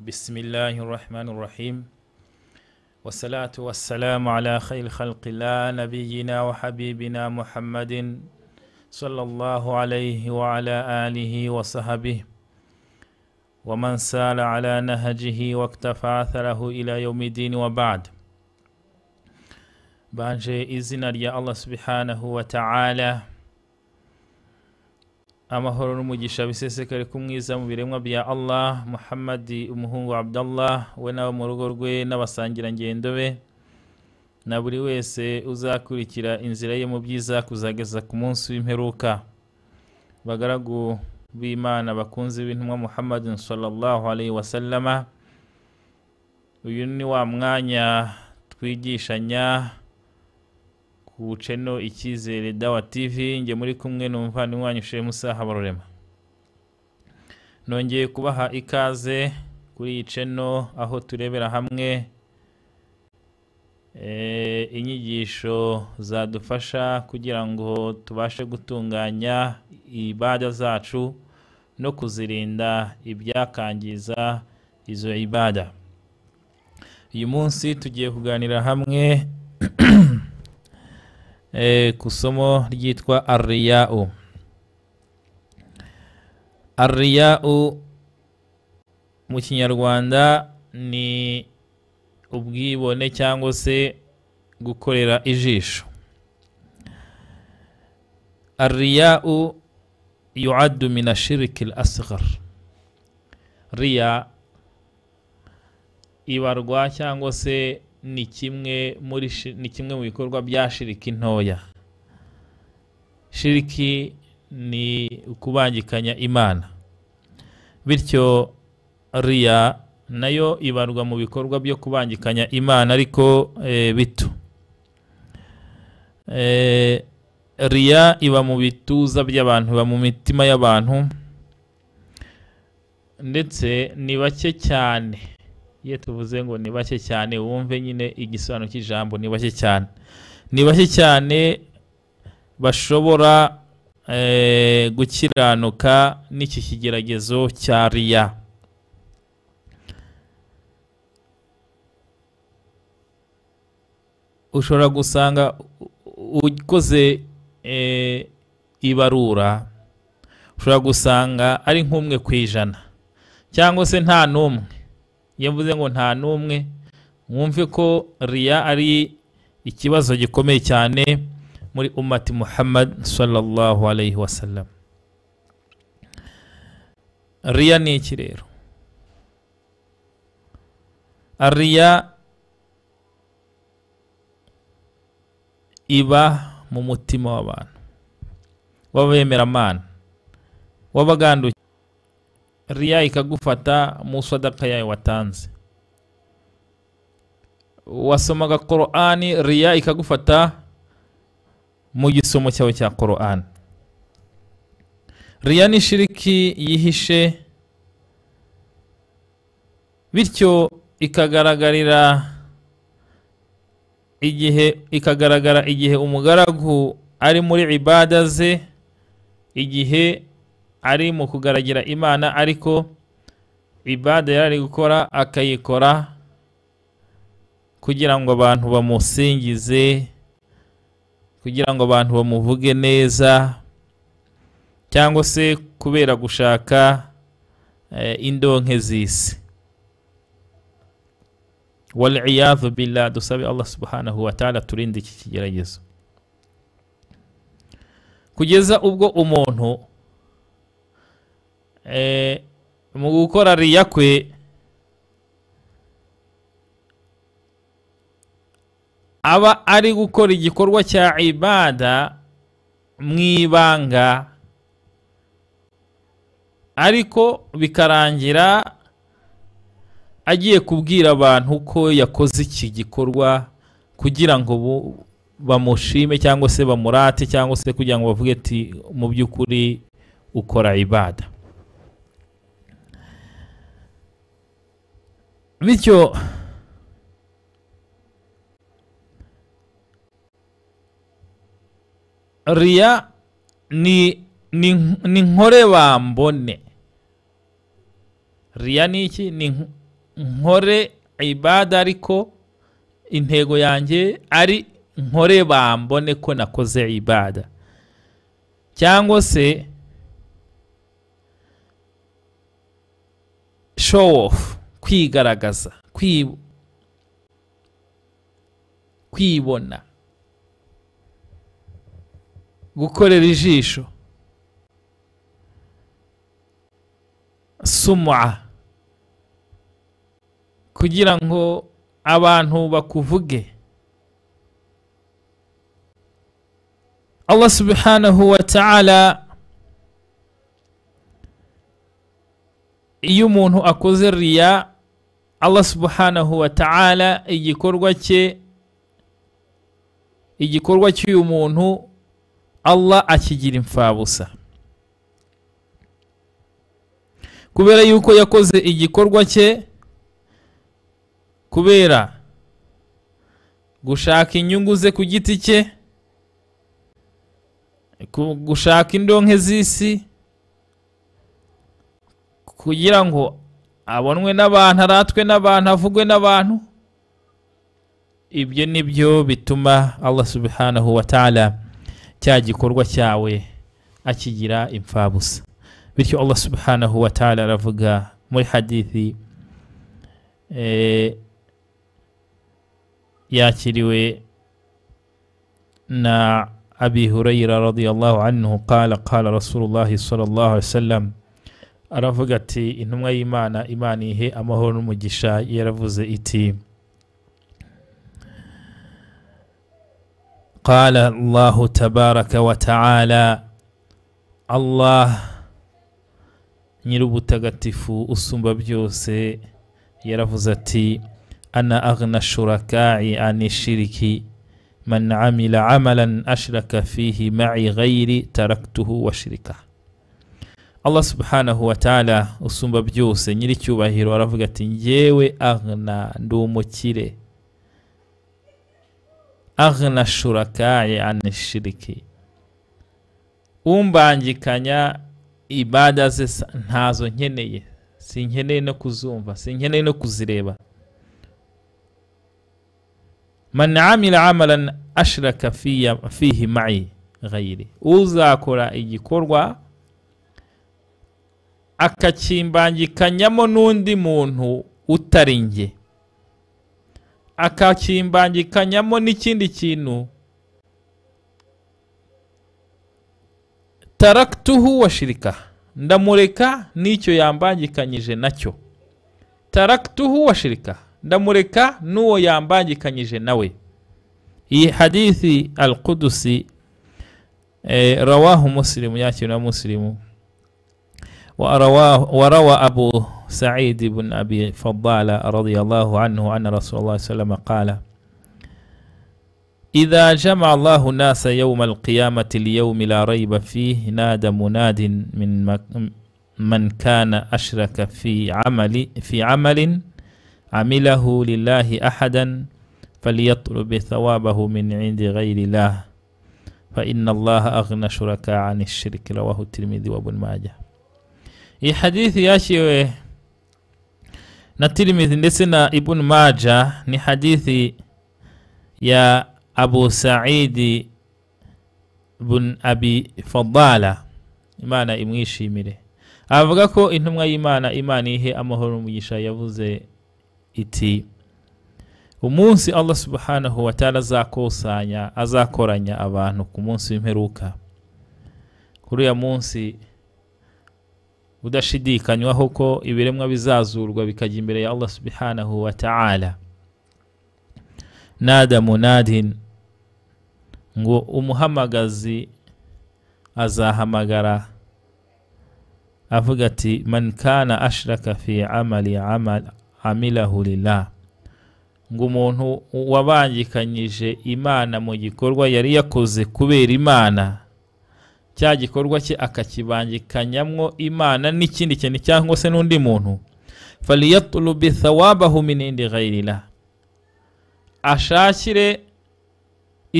بسم الله الرحمن الرحيم والصلاة والسلام على خير خلق الله نبينا وحبيبنا محمد صلى الله عليه وعلى آله وصحبه ومن سار على نهجه واكتفى أثره إلى يوم الدين وبعد بانجي إذن يا الله سبحانه وتعالى amahoro n'umugisha bisesekare ku mwiza mu biremwa bya allah muhammadi umuhungu wa abdallah we n'abo mu rugo rwe n'abasangirangendo be na buri wese uzakurikira inzira ye mu byiza kuzageza ku munsi w'imperuka bagaragu b'imana bakunze b'intumwa muhammadi sallallahu alayhi wasallama uyu ni wa mwanya twigishanya ubuceno icyizere dawa tv njye muri kumwe numva wanyu shemu habarurema nongeye kubaha ikaze kuri iyi ceno aho turebera hamwe eh, inyigisho zadufasha kugira ngo tubashe gutunganya ibada zacu no kuzirinda ibyakangiza izo ibada uyu munsi tugiye kuganira hamwe Eh, ku isomo ryitwa ariyau ariyau mu kinyarwanda ni ubwibone cyangwa se gukorera ijisho ariyau yuaddu min ashiriki al riya ibarwa cyangwa se ni kimwe muri ni kimwe mu bikorwa bya shiriki ntoya shiriki ni ukubangikanya imana bityo riya nayo ibarwa mu bikorwa byo kubangikanya imana ariko e, bito e, riya iba mu bituza by'abantu iba mu mitima y'abantu ndetse ni bake cyane iyo tuvuze ngo ni bake cyane wumve nyine igisobanuro cy'ijambo ni bake cyane ni bake cyane bashobora eh, gukiranuka n'iki kigeragezo cya riya ushobora gusanga ukoze eh, ibarura ushobora gusanga ari nk'umwe ku ijana cyangwa se nta n'umwe iyo mvuze ngo nta n'umwe mwumve ko riya ari ikibazo gikomeye cyane muri umati muhammad sallallahu alayhi wasallam riya ni iki rero riya iba mu mutima w'abantu w'abemeramana wabagandukira riya ikagufata mu sadaka yawe watanze wasomaga korani riya ikagufata mu gisomo cyawe cya korani riya ni shiriki yihishe bityo ikagaragarira igihe ikagaragara igihe umugaragu ari muri ibada ze igihe ari mu kugaragira imana ariko ibada yari ari gukora akayikora kugira ngo abantu bamusingize kugira ngo abantu bamuvuge neza cyangwa se kubera gushaka eh, indonke z'isi waliyadu billah dusabe allah subhanahu wa ta'ala turinde iki kigeragezo kugeza ubwo umuntu E, mu gukora riya kwe aba ari gukora igikorwa cya ibada mu ibanga ariko bikarangira agiye kubwira abantu ko yakoze iki gikorwa kugira ngo bamushime cyangwa se bamurate cyangwa se kugira ngo bavuge ati mu by'ukuri ukora ibada bityo riya ni nkore bambone riya ni iki ni nkore ibada ariko intego yanjye ari nkore bambone ko nakoze ibada cyangwa se show off kwigaragaza kwibona gukorera ijisho sumwa kugira ngo abantu bakuvuge allah subhanahu wa ta'ala iyo umuntu akoze riya allah subhanahu ta'ala igikorwa cye igikorwa cy'uyu muntu allah akigira imfabusa kubera yuko yakoze igikorwa cye kubera gushaka inyungu ze ku giti cye gushaka indonke z'isi kugira ngo abonwe n'abantu aratwe n'abantu avugwe n'abantu ibyo ni byo bituma allah subhanahu wa ta'ala cya gikorwa cyawe akigira imfabusa bityo allah subhanahu wa ta'ala aravuga muri hadithi yakiriwe na abi hurayra radiallahu anhu qala qala rasulullahi salllah ali wasallam aravuga ati intumwa y'imana imana ihe amahoro n'umugisha yaravuze iti قال الله تبارك وتعالى الله نيربو تغتفو أسوم بيوسي يرفزتي أنا أغنى شركائي عن الشركي من عمل عملا أشرك فيه معي غيري تركته وشركه allah subhanahu wa taala usumba byose nyir'icyubahiro aravuga ati ngewe ahna ndi umukire ahna shurakaye anishiriki umbangikanya ibada ze ntazo nkeneye sinkeneye no kuzumva sinkeneye no kuzireba man amila amalan ashraka fihi uzakora igikorwa akakimbangikanyamo n'undi muntu utari njye akakimbangikanyamo n'ikindi kintu tarakituhu washirika ndamureka n'icyo yambangikanyije nacyo tarakituhu washirika ndamureka n'uwo yambangikanyije nawe iyi hadithi al kudusi eh, rawahu musirimu yakiriwe na musirimu ورواه وروى أبو سعيد بن أبي فضالة رضي الله عنه أن رسول الله صلى الله عليه وسلم قال إذا جمع الله الناس يوم القيامة ليوم لا ريب فيه نادى مناد من من كان أشرك في عمل في عمل عمله لله أحدا فليطلب ثوابه من عند غير الله فإن الله أغنى شركاء عن الشرك رواه الترمذي وابن ماجه iyi hadithi yakiriwe na tirimizi ndetse na ibuni maja ni hadithi ya abu saidi bun abi fadala imana imwishimire avuga ko intumwa y'imana imana ihe amahoro umugisha yavuze iti umunsi allah subhanahu wa ta'ala azakusanya azakoranya abantu ku munsi w'imperuka kuri uyu munsi udashidikanywaho ko ibiremwa bizazurwa bikajya imbere ya allah subhanahu wa ta'ala nada Nadin ngo umuhamagazi azahamagara avuga ati man kana ashraka fi amali amilahu ngo umuntu wabangikanyije imana mu gikorwa yari yakoze kubera imana cya gikorwa cye akakibangikanyamwo imana n'ikindi kintu cyangwa se n'undi muntu faliyatulubi thawabahu min indi ghayrillah ashakire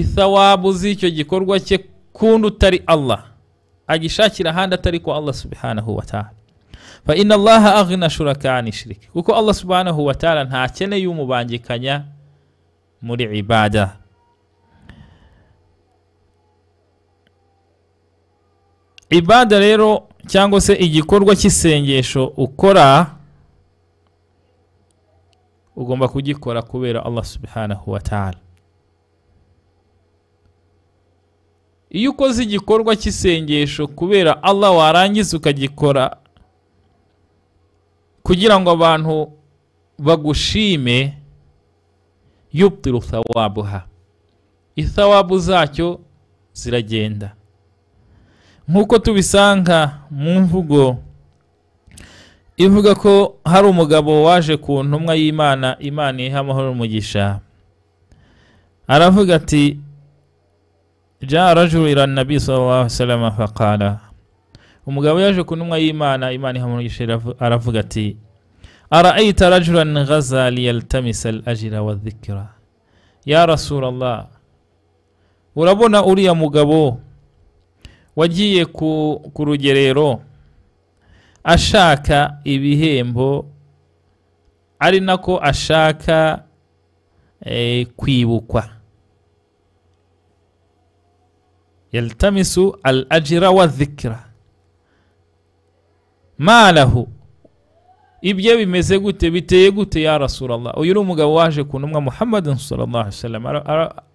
ithawabu z'icyo gikorwa cye kundi utari Allah agishakira ahandi atari ko Allah subhanahu wa fa inna allaha aghna kuko Allah subhanahu wa ntakeneye umubangikanya muri ibada ibada rero cyangwa se igikorwa cy'isengesho ukora ugomba kugikora kubera Allah subhanahu wa ta'ala iyo ukoze igikorwa cy'isengesho kubera Allah warangiza ukagikora kugira ngo abantu bagushime yubtiru thawabuha itawabu zacyo ziragenda nk'uko tubisanga mu mvugo ivuga ko hari umugabo waje ku ntumwa y'imana imana iha amahoro umugisha aravuga ati jya rajuru iranabi salama fakara umugabo yaje ku ntumwa y'imana imana iha umugisha aravuga ati arayita rajuran gaza liyalitamisa ajira wa dhikira ya rasurallah urabona uriya mugabo wagiye ku rugerero ashaka ibihembo ari nako ashaka eh, kwibukwa yalitamisu al ajira wa dhikira malahu ibyo bimeze gute biteye gute ya rasulallah uyu ni umugabo waje ku ntumwa muhammadin sallallahu alaihi wasallam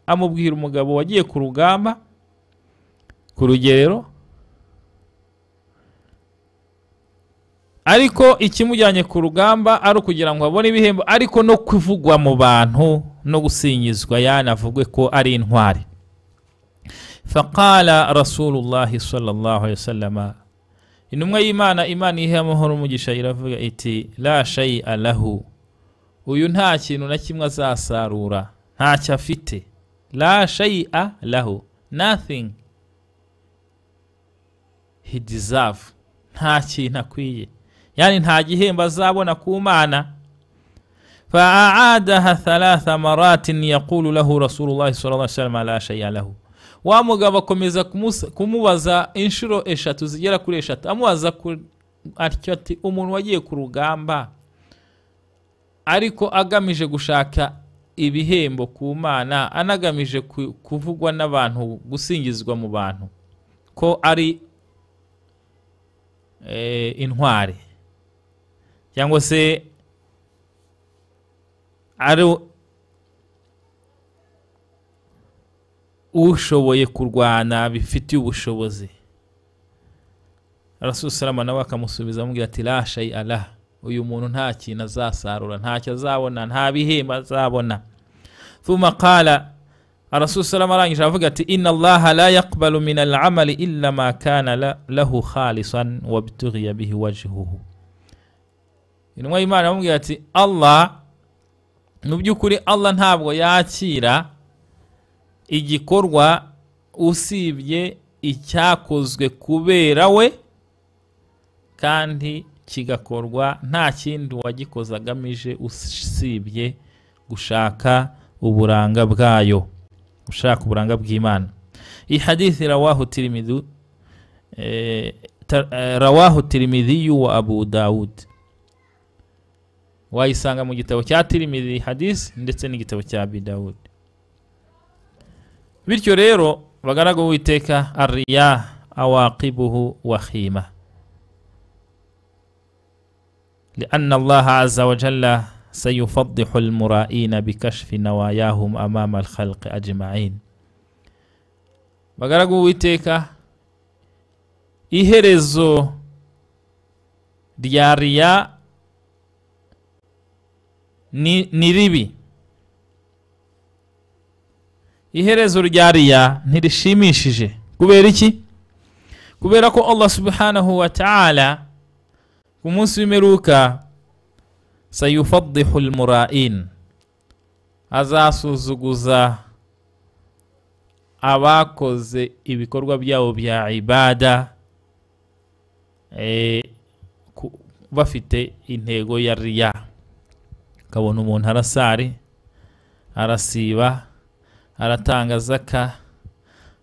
amubwira umugabo wagiye ku rugamba ku rugerero ariko ikimujyanye ku rugamba ari ukugira ngo abone ibihembo ariko no kuvugwa mu bantu no gusinyizwa yanavugwe ko ari intwari faqala rasulullahi sallallahu alaihi intumwa y'imana imana ihe amahoro umugisha iravuga iti la shayi uyu nta kintu na kimwe azasarura ntacyo afite la shayi alahu nothing he deserve nta kintu akwiye yani nta gihembo azabona ku mana faadaha thalatha maratin yaqulu lahu rasulullahi sal salama la wa mugabo akomeza kumubaza inshuro eshatu zigera kuri eshatu amubaza atyo ati umuntu wagiye ku rugamba ariko agamije gushaka ibihembo ku mana anagamije kuvugwa n'abantu gusingizwa mu bantu ko ari Eh, intwari cyangwa se ari ushoboye kurwana bifitiye ubushobozi arasusarama nawe akamusubiza amubwira ati rashayi ara uyu muntu nta kintu azasarura ntacyo azabona nta bihembo azabona vuba arasusalamu arangije aravuga ati inna allaha la yakbalu min al amali illa ma kana bihi wajhuhu intumwa y'imana aramubwira ati allah mu by'ukuri allah ntabwo yakira igikorwa usibye icyakozwe kubera we kandi kigakorwa nta kindi uwagikoze agamije usibye gushaka uburanga bwayo ushaka uburanga bw'imana iyi hadithi rawahu tirimidhi eh, eh, rawahu tirimidhiyu wa abu daud wayisanga mu gitabo cya tirimidhi hadisi ndetse n'igitabo cya abi daud bityo rero bagaraga witeka ariya awaqibuhu wakhima lianna allaha aza سيفضح المرائين بكشف نواياهم أمام الخلق أجمعين bagaragu uwiteka iherezo rya riya ni ribi iherezo rya riya ntirishimishije kubera iki kubera ko allah subhanahu wa ta'ala ku munsi w'imperuka sayufadihul mura'in azasuzuguza abakoze ibikorwa byabo bya ibada eh, bafite intego ya riya ukabona umuntu arasari arasiba aratanga zaka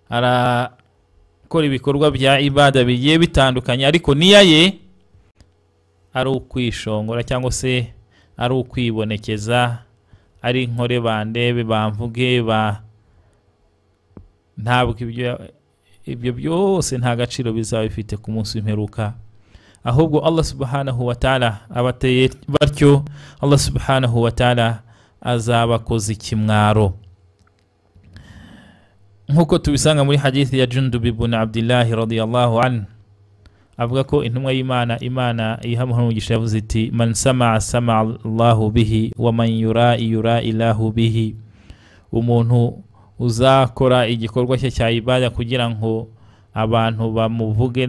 arakora ibikorwa bya ibada bigiye bitandukanye ariko niya ye ari ukwishongora cyangwa se ari ukwibonekeza ari inkore bandebe bamvuge ba ntabwo ibyo byose nta gaciro bizaba bifite ku munsi w'imperuka ahubwo allah subhanahu wa ta'ala abateye batyo allah subhanahu wa ta'ala azabakoze ikimwaro nk'uko tubisanga muri hadithi ya jundubi bun abdillahi radiyallahu anhu avuga ko intumwa y'imana imana ihamuha umugisha yavuze iti man sama sama allahu bihi wa man umuntu uzakora igikorwa cye cya ibada kugira ngo abantu bamuvuge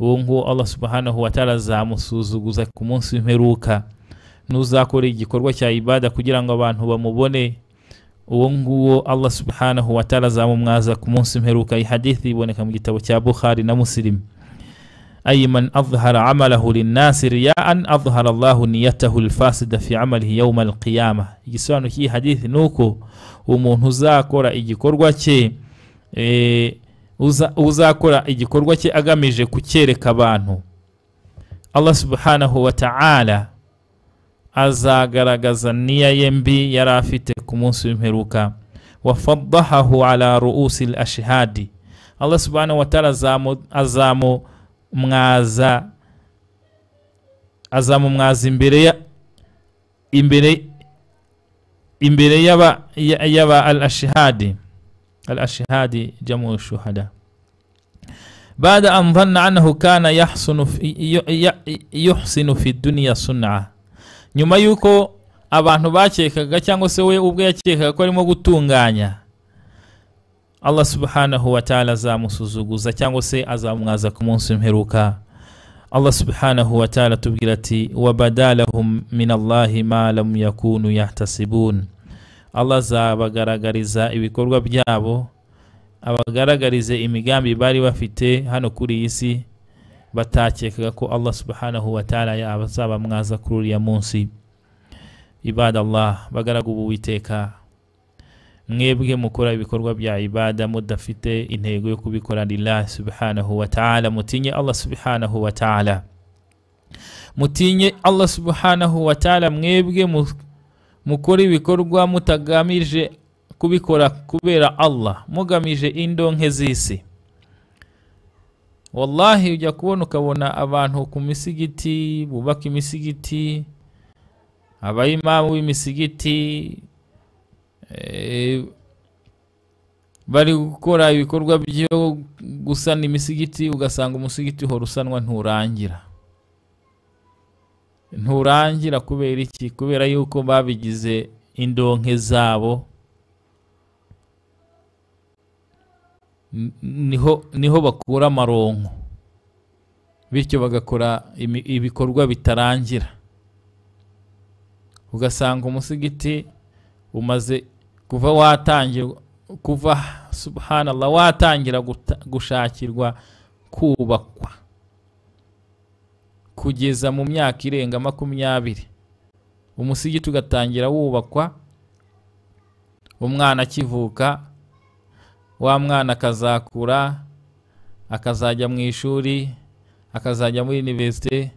wungu Allah subhanahu wa ku munsi w'imperuka n'uzakora igikorwa cya ibada kugira ngo abantu bamubone uwo nguwo Allah subhanahu ku munsi w'imperuka iyi hadithi iboneka mu gitabo cya Bukhari na Muslim أي من أظهر عمله للناس رياء أظهر الله نيته الفاسدة في عمله يوم القيامة igisobanuro cy'iyi hadithi ni uko umuntu uzakora igikorwa cye uzakora igikorwa cye agamije kucyereka abantu allah subhanahu wa ta'ala azagaragaza niya ye mbi yari afite ku munsi w'imperuka wafadahahu ala ruusi ashihadi allah subhanahu wa ta'ala azamu mwaza azamumwaza imbere ya imbere imbere y'aba y'aba al ashihadi al ashihadi jamu shuhada بعد أن ظن أنه كان يحسن في يحسن nyuma yuko abantu bakekaga cyangwa se we ubwo yakekaga ko arimo gutunganya allah subhanahu wa ta'ala azamusuzuguza cyangwa se azamwaza ku munsi w'imperuka allah subhanahu wa ta'ala atubwira ati wabadalahum min allahi ma lam yakunu yahtasibun allah azabagaragariza ibikorwa byabo abagaragarize imigambi bari bafite hano kuri iyi si batakekaga ko allah subhanahu wa ta'ala yazabamwaza kuri uriya munsi ibada allah bagaraga ubu witeka mwebwe mukora ibikorwa bya ibada mudafite intego yo kubikora lillahi subhanahu wa ta'ala mutinye Allah subhanahu wa ta'ala mutinye Allah subhanahu wa ta'ala mwebwe mukora ibikorwa mutagamije kubikora kubera Allah mugamije indonke z'isi wallahi ujya kubona ukabona abantu ku misigiti bubaka imisigiti abayimamu b'imisigiti Eh, bari gukora ibikorwa byo gusana imisigiti ugasanga umusigiti uhora usanwa nturangira nturangira kubera iki kubera yuko babigize indonke zabo niho bakura amaronko bityo bagakora ibikorwa bitarangira ugasanga umusigiti umaze kuva watangira kuva subhanallah watangira gushakirwa kubakwa kugeza mu myaka irenga makumyabiri umusigiti ugatangira wubakwa umwana akivuka wa mwana akazakura akazajya mu ishuri akazajya muri univerisite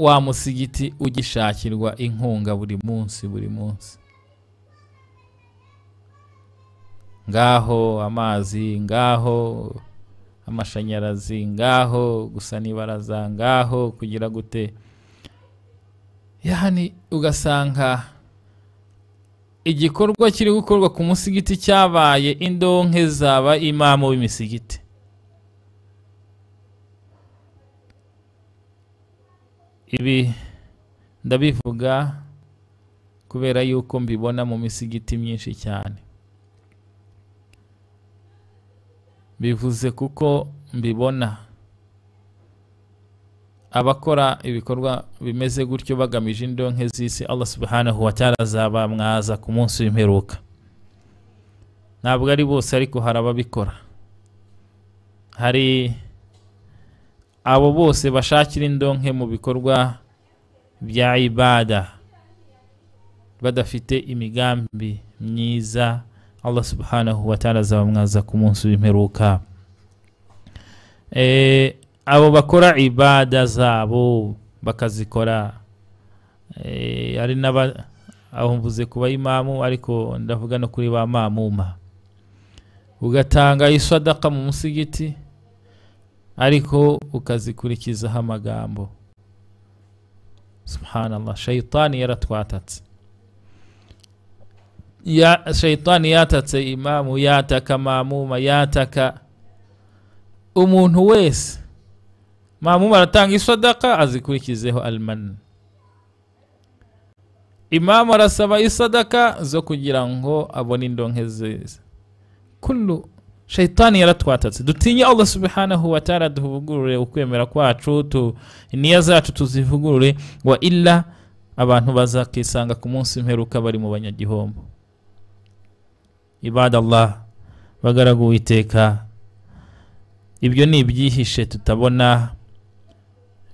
wa musigiti ugishakirwa inkunga buri munsi buri munsi ngaho amazi ngaho amashanyarazi ngaho gusa n'ibaraza ngaho kugira gute yahani ugasanga igikorwa kiri gukorwa ku musigiti cyabaye indonke zaba imamu w'imisigiti ibi ndabivuga kubera yuko mbibona mu misigiti myinshi cyane bivuze kuko mbibona abakora ibikorwa bimeze gutyo bagamije indonke z'isi allah subhanahu wa mwaza ku munsi w'imperuka ntabwo ari bose ariko hari ababikora hari abo bose bashakira indonke mu bikorwa bya ibada badafite imigambi myiza allah subhanahu wa ta'ala azabamwaza ku munsi w'imperuka eh, abo bakora ibada zabo bakazikora eh, ari n'aba aho kuba ku ariko ndavuga no kuri ba mamuma ugatanga isadaka mu musigiti ariko ukazikurikizaho amagambo subhanallah shayitani yaratwatatse ya shayitani yatatse imamu yataka mamuma yataka umuntu wese mamuma aratanga isadaka azikurikizeho almani imamu arasaba isadaka zo kugira ngo abone indonke zeza kullu shayitani yaratwatatse dutinye allah subhanahu wa ta'ala duhugurure ukwemera kwacu tu iniya zacu tuzivugurure wa illa abantu bazakisanga ku munsi mperuka bari mu banyagihombo ibada allah bagaraga uwiteka ibyo ni ibyihishe tutabona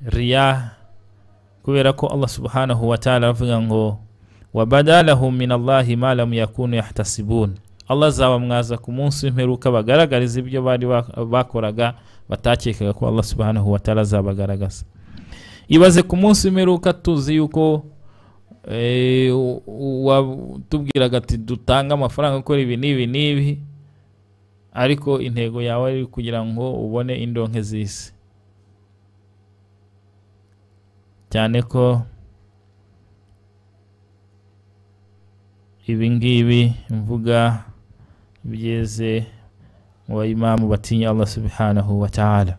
riya kubera ko allah subhanahu wa ta'ala ngo wabadalahu min allahi ma lam yakunu yahtasibun allah ku munsi w'imperuka bagaragariza ibyo bari bakoraga batakekaga ko allah subhanahu watara ibaze ku munsi w'imperuka tuzi yuko eh, tubwiraga ati dutange amafaranga gukora ibi n'ibi n'ibi ariko intego yawe ari kugira ngo ubone indonke z'isi cyane ko ibingibi mvuga byeze mu bayimamu batinya allah subhanahu wa ta'ala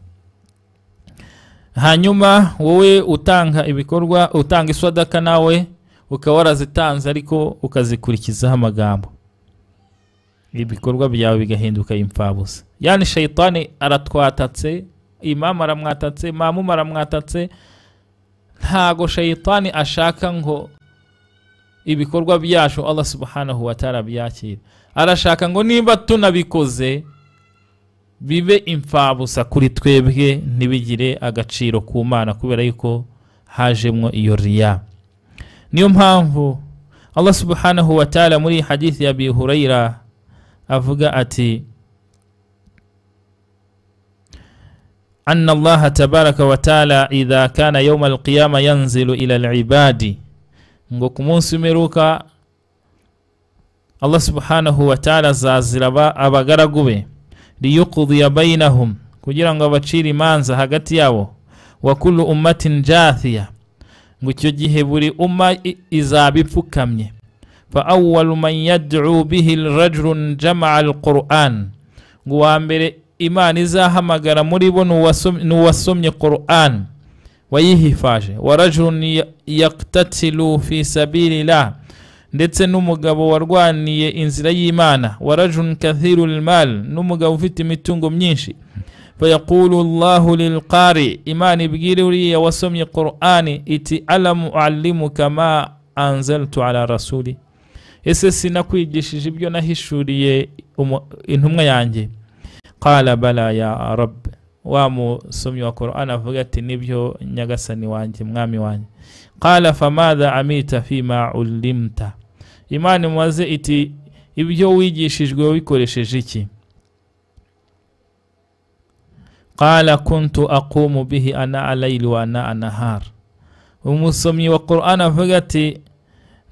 hanyuma wowe utanga ibikorwa utanga iswadaka nawe ukaba warazitanze ariko ukazikurikizaho amagambo ibikorwa byawe bigahinduka imfabusa yani shayitani aratwatatse imamu aramwatatse mamumu aramwatatse ntago shayitani ashaka ngo ibikorwa byacu allah subhanahu wa ta'ala byakira arashaka ngo niba tunabikoze bibe imfabusa kuri twebwe ntibigire agaciro ku mana kubera yuko hajemo iyo riya niyo mpamvu allah subhanahu wa ta'ala muri hadithi ya bihurayira avuga ati Allah tabaraka wa ta'ala idha kana يوم alqiyama yanzilu ila alibadi ngo ku munsi umeruka allah subhanahu wataala azazira abagaragu be liyukdiya bainahum kugira ngo abacire imanza hagati yabo wa kullu ummatin jathiya ngo icyo gihe buri umma izaba ipfukamye fa awalu man yad'u bihi rajulun jamaa alquran ngo uwa mbere imana izahamagara muri bo ni quran wayihifaje wa rajulun yaktatilu fi sabilillah ndetse n'umugabo warwaniye inzira y'imana warajun kathiru lmal n'umugabo ufite imitungo myinshi fayaqulu llahu lilqari imana ibwire uriya wasomye qur'ani iti alamu uallimuka ma anzaltu ala rasuli ese sinakwigishije ibyo nahishuriye intumwa yanjye qala bala ya rab wa musomyi wa qur'ani avuga ati nibyo nyagasani wanjye mwami wanjye qala famadha amita fima ulimta imana imaze iti ibyo wigishijwe wabikoresheje iki qala kuntu aqumu bihi ana alayli wa ana anahar umusomyi wa qur'ani avuga ati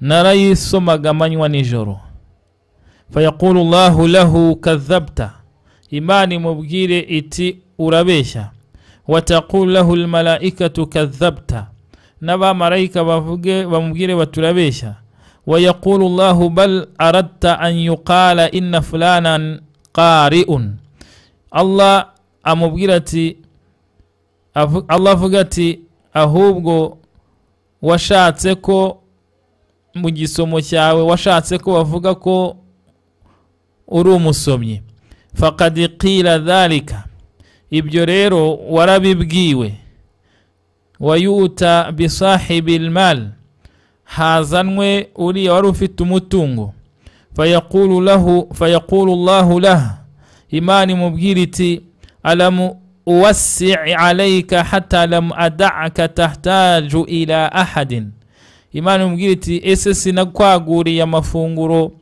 narayisomaga amanywa nijoro fayaqulu llahu lahu kadhabta imana imubwire iti urabeshya wataqulu lahu lmalaikatu kadhabta n'abamarayika bavuge bamubwire baturabeshya ويقول الله بل أردت أن يقال إن فلانا قارئ الله أمبغير الله فغتي ahubwo washatse ko mu gisomo cyawe washatse ko bavuga ko uri umusomyi fakadi qila dhalika ibyo rero warabibwiwe wayuta bisahibi lmal hazanwe uriya wari ufite umutungo fayaqulu llahu lah imana imubwira iti alamu uwasi alayka hata lamu adaka tahtaju ila ahadin imana imubwira iti ese sinakwaguriye amafunguro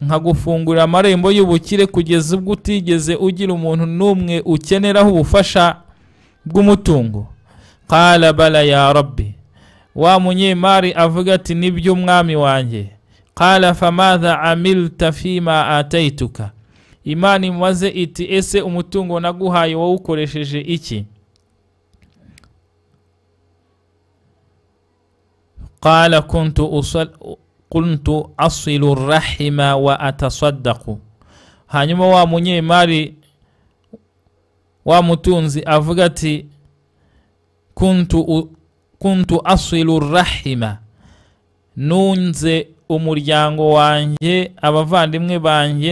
nkagufungurira amarembo y'ubukire kugeza ubwo utigeze ugira umuntu n'umwe ukeneraho ubufasha bw'umutungo qala bala ya rabbi wa munyemari avuga ati nibyo umwami wanjye kala famadha amilta fima atayituka imana imubaze iti ese umutungo naguhaye wowe ukoresheje iki qala kuntu kuntu asilu rahima wa atasaddaku hanyuma wa munyemari wa mutunzi avuga ati kuntu kuntu asilu rahima nunze umuryango wanjye abavandimwe banjye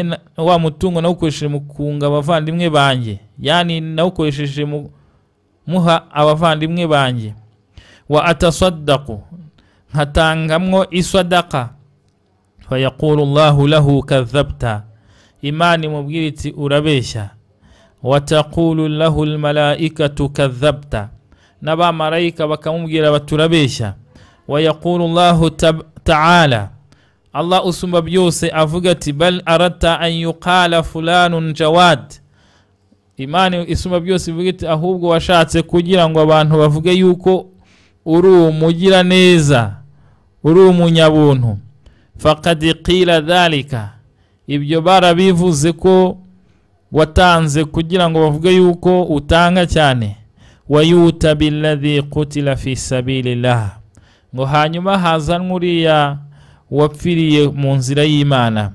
wa mutungo nawukoresheje mu kunga abavandimwe banjye yani nawukoresheje mu muha abavandimwe banjye wa atasaddaku nkatangamwo isadaka fayaqulu allahu lahu kadhabta imana imubwira iti urabeshya wataqulu lahu lmalaikatu kadhabta n'abamarayika bakamubwira baturabeshya wayaqulu llahu taala allah usumba byose avuga ati bal arata an yuqala fulanun imana isumba byose ivuga iti ahubwo washatse kugira ngo abantu bavuge yuko uri umugira neza uri umunyabuntu fakad qila dhalika ibyo barabivuze ko watanze kugira ngo bavuge yuko utanga cyane wayuta biladhi kutila fi sabili sabilillah ngo hanyuma hazanwe uriya wapfiriye mu nzira y'imana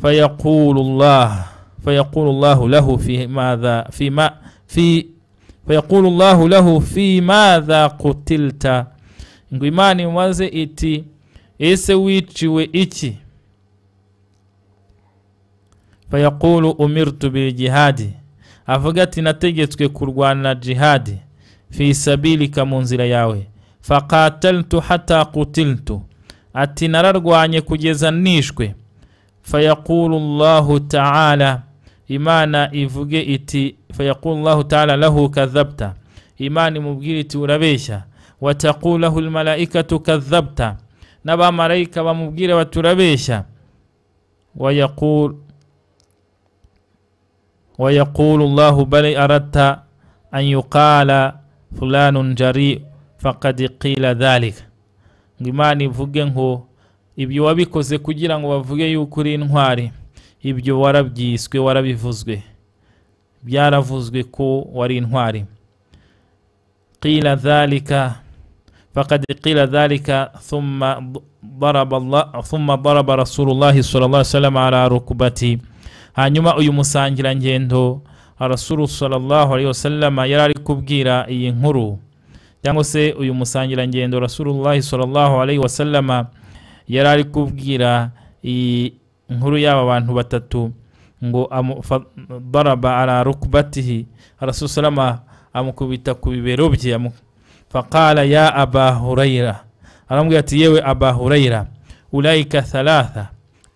fayaqulu llahu lahu fi madha kutilta ngo imana imubaze iti ese wiciwe iki fayaqulu umirtu biljihadi avuga ati nategetswe kurwana jihadi fi sabilika mu nzira yawe faqataltu hata kutiltu ati nararwanye kugeza nishwe fayaqulu llahu taala imana ivuge iti fayaqulu llahu taala lahu kadhabta imana imubwire iti urabeshya wataqulahu lmalaikatu kadhabta n'abamalayika bamubwire baturabesha wayaqulu ويقول الله بل أردت أن يقال فلان جريء فقد قيل ذلك imana ivuge ngo ibyo wabikoze kugira ngo bavuge yuko uri intwari ibyo warabyiswe warabivuzwe byaravuzwe ko wari intwari qila dhalika faqad qila dhalika thumma ضرب الله ثم ضرب رسول الله صلى الله عليه وسلم على ركبتي hanyuma uyu musangirangendo arasuru sallallahu alaihi yari ari kubwira iyi nkuru cyangwa se uyu musangirangendo rasulullahi sallallahu alaihi wasallam yari ari kubwira iyi nkuru y'aba bantu batatu ngo daraba ala rukbatihi amukubita ku bibero bye faqala ya aba aramubwira ati yewe aba hurayra ulaika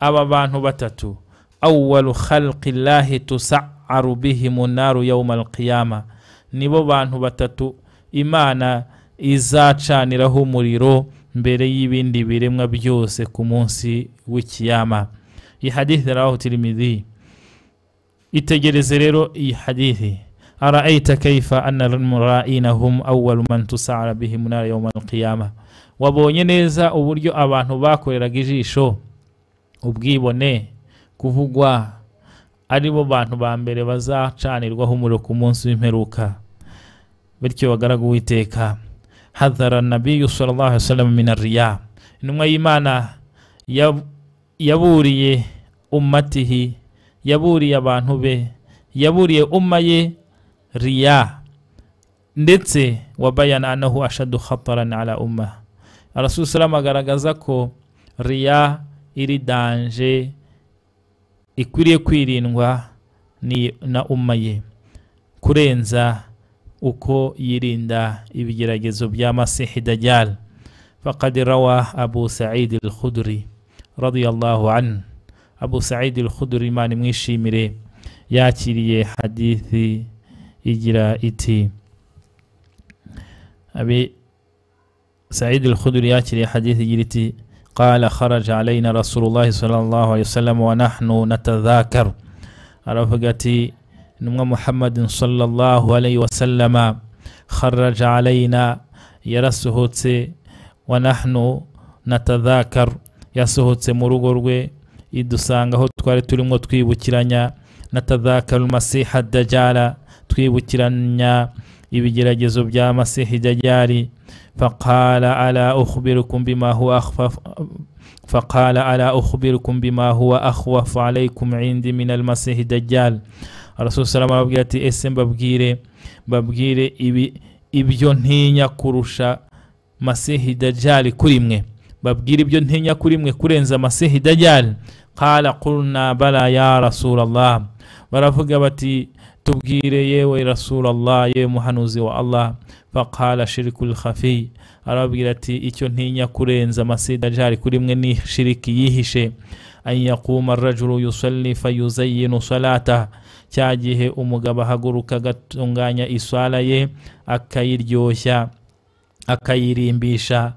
aba bantu batatu awwalu khalqi llahi tusa'aru bihimu naru yawma alqiyama nibo bantu batatu imana izacaniraho umuriro mbere y'ibindi biremwa byose ku munsi w'ikiyama iyi hadithi rawahu tirimidi itegereze rero iyi hadithi araayita kaifa anna mura'inahum awwalu man tusara bihim nar yawm alqiyama wabonye neza uburyo abantu bakoreraga ijisho ubwibone kuvugwa ari bo bantu ba mbere bazacanirwaho umuriro ku munsi w'imperuka bityo bagaraga uwiteka hadara nabiyu sallallahu alaihi wasallam intumwa y'imana yaburiye ummatihi yaburiye abantu be yaburiye umma ye riya ndetse wabayana anahu ashadu khataran ala umma arasul salama ko riya iri danje ikwiriye kwirindwa na umma ye kurenza uko yirinda ibigeragezo bya masihi dajjal faqad rawa abu saidi al radiyallahu an abu saidi al imana imwishimire yakiriye hadithi igira iti abi saidi al yakiriye hadithi igira iti قال خرج علينا رسول الله صلى الله عليه وسلم ونحن نتذاكر رفقتي نمو محمد صلى الله عليه وسلم خرج علينا يرسهوتس ونحن نتذاكر yasohotse mu rugo rwe idusanga aho twari turimo twibukiranya natadhakaru masiha dajala twibukiranya ibigeragezo bya masihi dajali فقال ألا أخبركم بما هو أخفف فقال ألا أخبركم بما هو أخوف عليكم عندي من المسيح الدجال Rasul salama arababwira ati ese mbabwire mbabwire ibi ibyo ntinya kurusha masihi dajali kuri mwe babwire ibyo ntinya kuri mwe kurenza masihi dajali qala qulna bala ya rasulallah baravuga bati tubwire yewe rasulallah yewe muhanuzi wa allah fakara shirikul khafi arababwira ati icyo ntinya kurenza amasida jari kuri mwe ni shiriki yihishe anyakuma rajuru yusalli fayuzayinu salata cya gihe umugabo ahaguruka agatunganya iswara ye akayiryoshya akayirimbisha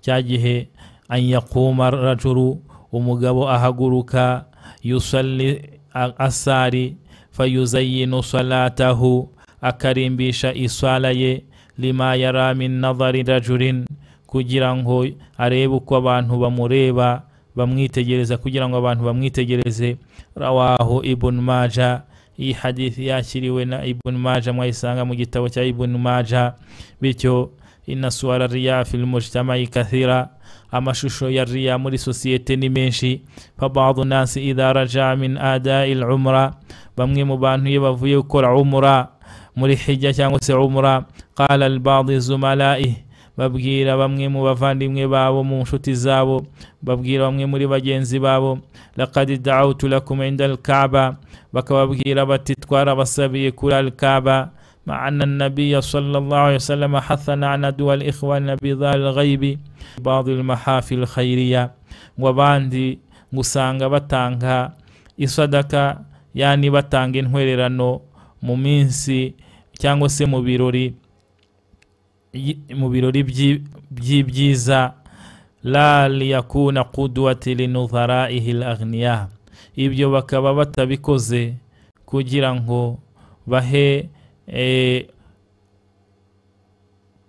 cya gihe anyakuma rajuru umugabo ahaguruka yusalli asari fayuzayinu salatahu akarimbisha iswara ye lima yara min nazari rajulin kugira ngo arebe uko abantu bamureba bamwitegereza kugira ngo abantu bamwitegereze rawaho ibn maja iyi hadithi yakiriwe na ibn maja mwayisanga mu gitabo cya ibn maja bityo ina riya fil mujtama'i kathira amashusho ya riya muri sosiyete ni menshi fa ba'dhu nasi idha raja min ada'i bamwe mu bantu iyo bavuye gukora umura muri hijja cyangwa se umura qala albadi zumalaihi babwira bamwe mu bavandimwe babo mu nshuti zabo babwira bamwe muri bagenzi babo laqad da'awtu lakum inda alkaaba bakababwira bati twarabasabiye kuri alkaaba مع أن النبي صلى الله عليه وسلم حثنا على دول الإخوان بظهر الغيب بعض المحافل الخيرية وباندي gusanga batanga isadaka يعني batanga intwererano mu minsi cyangwa se mu birori mu birori by'ibyiza la liyakuna kuduwati linudharaihi lagniya ibyo bakaba batabikoze kugira ngo bahe e,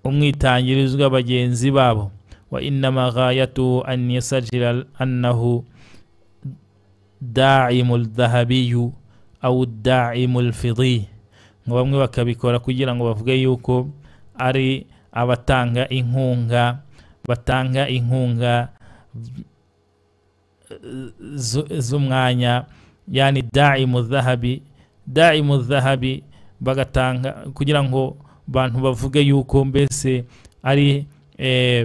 umwitangirizwa bagenzi babo wa innama yatu an yasajira annahu daimu ldahabiyu au daimu lfidi ngo bamwe bakabikora kugira ngo bavuge yuko ari abatanga inkunga batanga inkunga z'umwanya yani da'i mu zahabi da'i zahabi bagatanga kugira ngo abantu bavuge yuko mbese ari eh,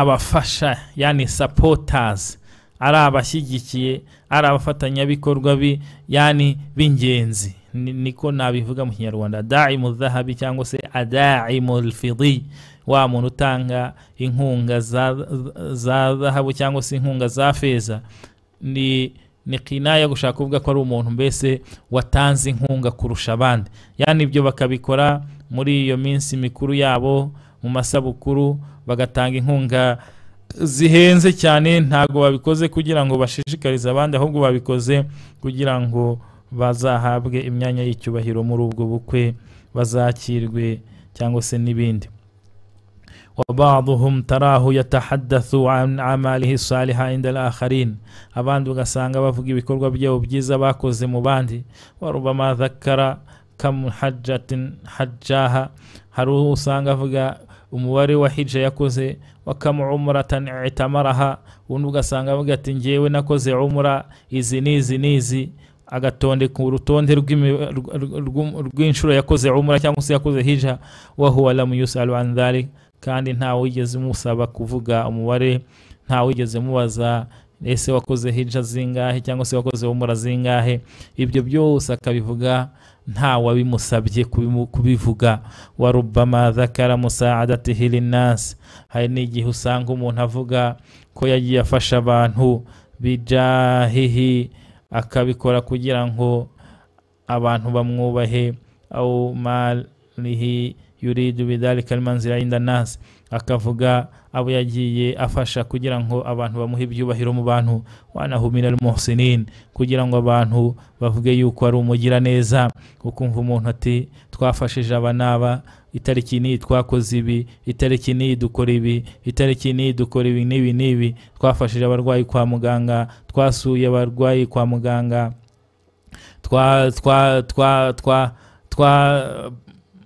abafasha yani supporters ari abashyigikiye ari abafatanyabikorwa be yani b'ingenzi niko nabivuga mu kinyarwanda daimu dhahabi cyangwa se adaimu fidi wa muntu utanga inkunga za zahabu cyangwa se inkunga za feza ni ni kinaya gushaka kuvuga ko ari umuntu mbese watanze inkunga kurusha abandi yani ibyo bakabikora muri iyo minsi mikuru yabo mu masabukuru bagatanga inkunga zihenze cyane ntabwo babikoze kugira ngo bashishikarize abandi ahubwo babikoze kugira ngo bazahabwe imyanya y'icyubahiro muri ubwo bukwe bazakirwe cyangwa se n'ibindi wabaduhum tarahu yatahadathu amalihi saliha inda lakharin abandi ugasanga bavuga ibikorwa byabo byiza bakoze mu bandi warubama dhakara kam hajjatin hajjaha usanga avuga umubare wa hija yakoze wakamu umuratan itamaraha ubundi ugasanga avuga ati ngewe nakoze umura izi n'izi n'izi agatondeka urutonde rw'inshuro yakoze umura cyangwa se yakoze hija wahuwa lamu yusalu kandi ntawe wigeze umusaba kuvuga umubare ntawe wigeze umubaza ese wakoze hija zingahe cyangwa se wakoze umura zingahe ibyo byose akabivuga ntawabimusabye kubivuga wa rubama zakara musaadatihi linnasi hari n'igihe usanga umuntu avuga ko yagiye afasha abantu bijahihi akabikora kugira ngo abantu bamwubahe au malihi yuridu bidhalika almanzila inda akavuga abo yagiye afasha kugira ngo abantu bamuhe ibyubahiro mu bantu wanahumira muhsinin kugira ngo abantu bavuge yuko ari umugiraneza ukumva umuntu ati twafashije aba n'aba itariki n'iyi twakoze ibi itariki n'iyi dukora ibi itariki n'iyi dukora ibi n'ibi n'ibi twafashije abarwayi kwa muganga twasuye abarwayi kwa muganga twa twa twa twa twa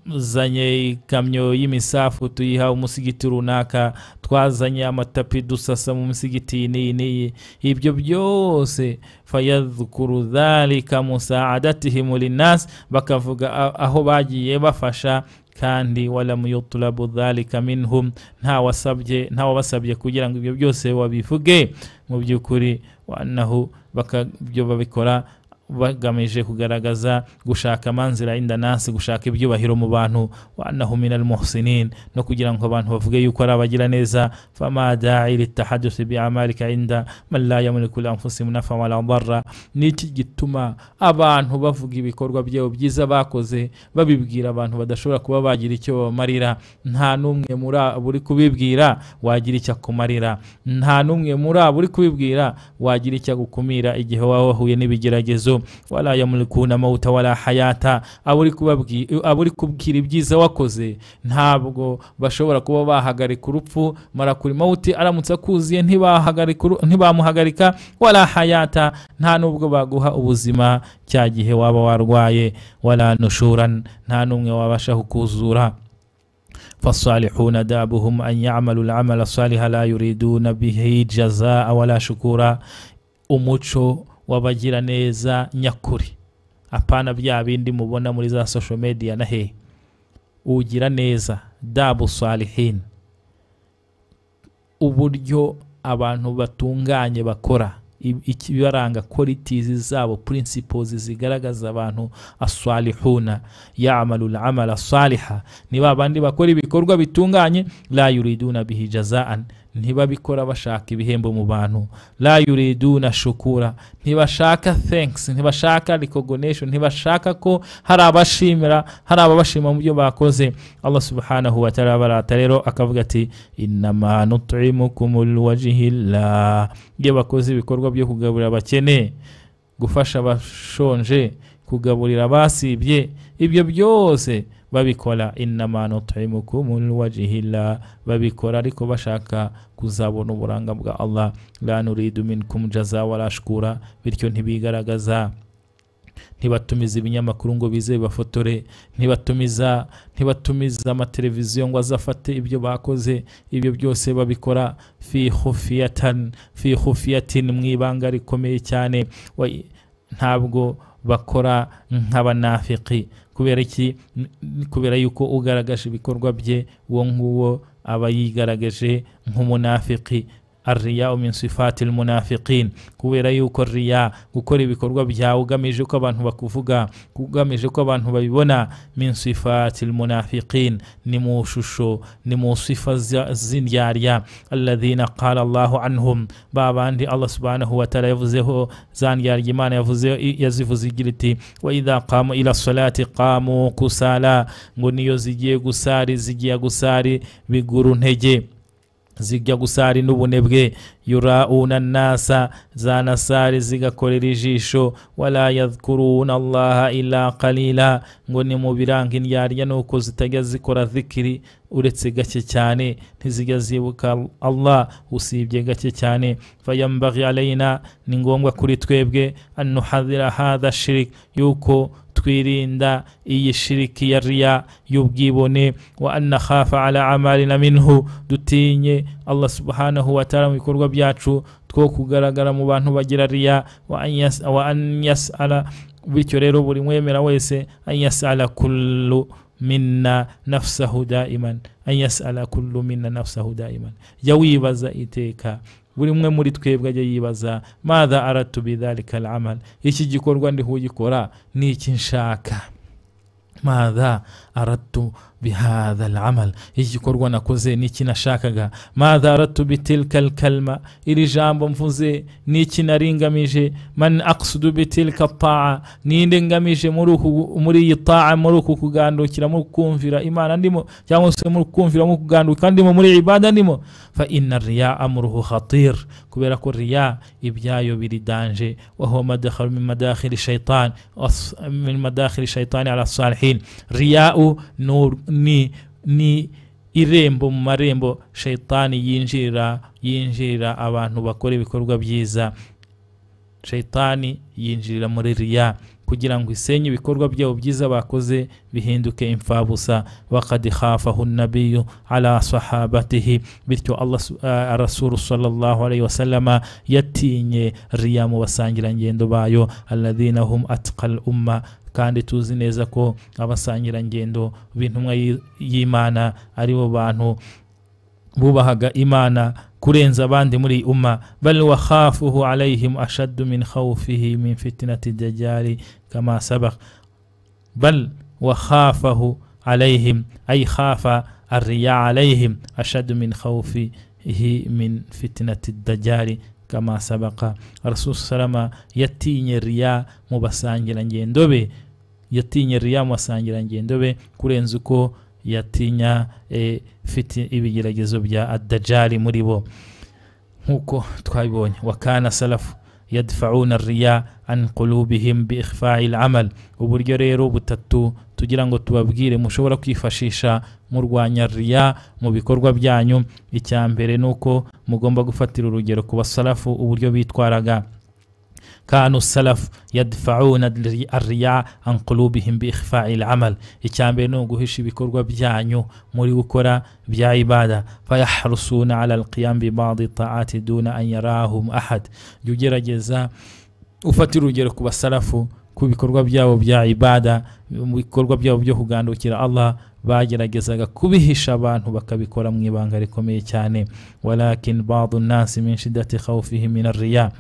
twazanye ikamyo y'imisafu tuyiha umusigiti runaka twazanye amatapi dusasa mu misigiti n'iyi n'iyi ibyo byose fayadukuru dhalika musaadatihim linnas bakavuga aho bagiye bafasha kandi walamu yutulabu dhalika minhum ntawasabye ntawabasabye kugira ngo ibyo byose babivuge mu by'ukuri wanahu bakabyo babikora bagamije kugaragaza gushaka amanzira y'indanasi gushaka ibyubahiro mu bantu wanahu min no kugira ngo abantu bavuge yuko ari abagira neza fama da'i litahadusi bi'amalika inda man la yamliku li anfusihim nafa niki gituma abantu bavuga ibikorwa byabo byiza bakoze babibwira abantu badashobora kuba bagira icyo babamarira nta n'umwe muri abo uri kubibwira wagira icyo akumarira nta n'umwe muri abo uri kubibwira wagira icyo agukumira igihe waba wahuye n'ibigeragezo ibibazo wala yamlikuna mauta wala hayata abo uri kubwira ibyiza wakoze ntabwo bashobora kuba bahagarika urupfu marakuri mawuti aramutse akuziye ntibamuhagarika wala hayata nta nubwo baguha ubuzima cya gihe waba warwaye wala nushurana nta n'umwe wabasha kukuzura فالصالحون دابهم أن يعملوا العمل الصالح لا يريدون umuco w'abagiraneza nyakuri apana bya bindi mubona muri za social media na he ugira neza dabu salihin uburyo abantu batunganye bakora ibibaranga qualities zabo principles zigaragaza abantu aswalihuna ya'malu al'amala saliha ni babandi bakora ibikorwa bitunganye la yuriduna bihi jazaan ntibabikora bashaka ibihembo mu bantu la na shukura ntibashaka thanks ntibashaka recognition ntibashaka ko hari abashimira hari ababashima mu byo bakoze allah subhanahu wa ta'ala barata rero akavuga ati innama nut'imukum liwajhi iyo bakoze ibikorwa byo kugaburira abakene gufasha abashonje kugaburira abasibye ibyo byose babikora inama nutimukum liwajhillah babikora ariko bashaka kuzabona uburanga bwa Allah la nuridu minkum bityo ntibigaragaza ntibatumiza ibinyamakuru ngo bize bafotore ntibatumiza ntibatumiza amateleviziyo ngo azafate ibyo bakoze ibyo byose babikora fi khufiyatan mu ibanga rikomeye cyane ntabwo bakora nk'abanafiki kubera iki kubera yuko ugaragaje ibikorwa bye uwo nguwo aba yigaragaje nk'umunafiki الرياء من صفات المنافقين kubera yuko riya gukora ibikorwa byawe ugamije ko abantu bakuvuga ugamije ko abantu babibona min sifatil munafiqin ni mu shusho ni mu sifa z'indyarya alladhina qala allahu anhum ba bandi allah subhanahu wa ta'ala yavuzeho za ndyarya imana yavuzeho yazivuze igira iti wa idha qamu ila salati qamu kusala ngo niyo zigiye gusari zigiye gusari biguru ntege zijya gusari n'ubunebwe yura nasa za nasari zigakorera ijisho wala yadhkuruna allaha illa qalila ngo nimubiranga indyarya nuko zitajya zikora zikiri uretse gake cyane ntizijya zibuka allah usibye gake cyane fayambaghi alaina ni ngombwa kuri twebwe an nuhadhira shirik yuko twirinda iyi shiriki ya riya y'ubwibone wa anakhafa ala amalina minhu dutinye allah subhanahu wa ta'ala mu bikorwa byacu two kugaragara mu bantu bagira riya wa an yasala bityo rero buri mwemera wese an yasala kullu minna nafsahu daiman an yasala kullu minna nafsahu daiman jya wibaza iteka buri umwe muri twebwe ajya yibaza mada aratubidharika amal iki gikorwa ndi hugikora ni iki nshaka mada aradtu bihadha alamal igikorwa nakoze n'iki nashakaga madha aradtu bitilka alkalma iri jambo mvuze n'iki nari ngamije man aksudu bitilka taa ninde ngamije muri iyi taa muri uku kugandukira muri kumvira imana ndimo cyangwa se muri kumvira muri kuganduka ndimo muri ibada ndimo fa inna riya amruhu khatir kubera ko riya ibyayo biri danje wahuwa madakhilu min madakhili shaitan min madakhili shaitani ala salihin riyau uku ni irembo mu marembo shayitani yinjirira yinjirira abantu bakora ibikorwa byiza shayitani yinjirira muri riya kugira ngo isenye ibikorwa byabo byiza bakoze bihinduke imfabusa wakad khafahu nabiyu ala bityo eh, rasulu sallallahu alayhi wasallama yatinye riya mu basangirangendo bayo alladhina hum umma kandi tuzi neza ko abasangirangendo b'intumwa y'imana ari bo bantu bubahaga imana kurenza abandi muri iyi umma bari wahafuhu alayhim ashadu min khawfihi min fitinati dajjali kama sabakh bal wahafahu alayhim ay khafa arriya alayhim ashadu min khawfihi min fitinati dajjali kama sabaka rasul yatinye riya mu basangirangendo be yatinye riya mu basangirangendo be kurenza uko yatinya e, fiti ibigeragezo bya adajari muri bo nk'uko twabibonye wakana salafu yadfauna riya an qulubihim amal uburyo rero butatu tugira ngo tubabwire mushobora kwifashisha murwanya riya mu bikorwa byanyu icya mbere ni uko mugomba gufatira urugero ku basarafu uburyo bitwaraga كانوا السلف يدفعون الرياء عن قلوبهم بإخفاء العمل icyambere ni uguhisha ibikorwa byanyu muri gukora bya ibada fayahrisuna ala alqiyam bibadi taati duna an yarahum ahad jya ugerageza ufata urugero ku basarafu ku bikorwa byabo bya ibada mu bikorwa byabo byo kugandukira allah bageragezaga kubihisha abantu bakabikora mu ibanga rikomeye cyane walakin badu nasi min shidati khawfihi min arriya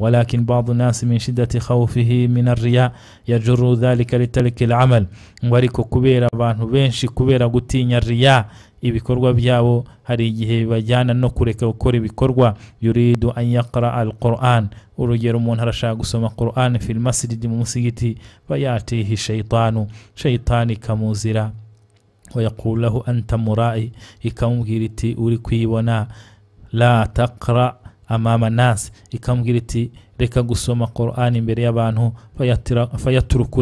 ولكن بعض الناس من شدة خوفه من الرياء يجر ذلك لترك العمل wariko kubera abantu benshi kubera gutinya riya ibikorwa byabo hari igihe bibajyana no kureka gukora ibikorwa yuridu an yaqra al quran urugero umuntu arashaka gusoma quran fil masjid mu musigiti fayatihi shaitanu shaitani kamuzira ويقول له أنت ikamubwira iti uri kuyibona la taqra amama ikamubwira iti reka gusoma qur'an imbere y'abantu fayaturuku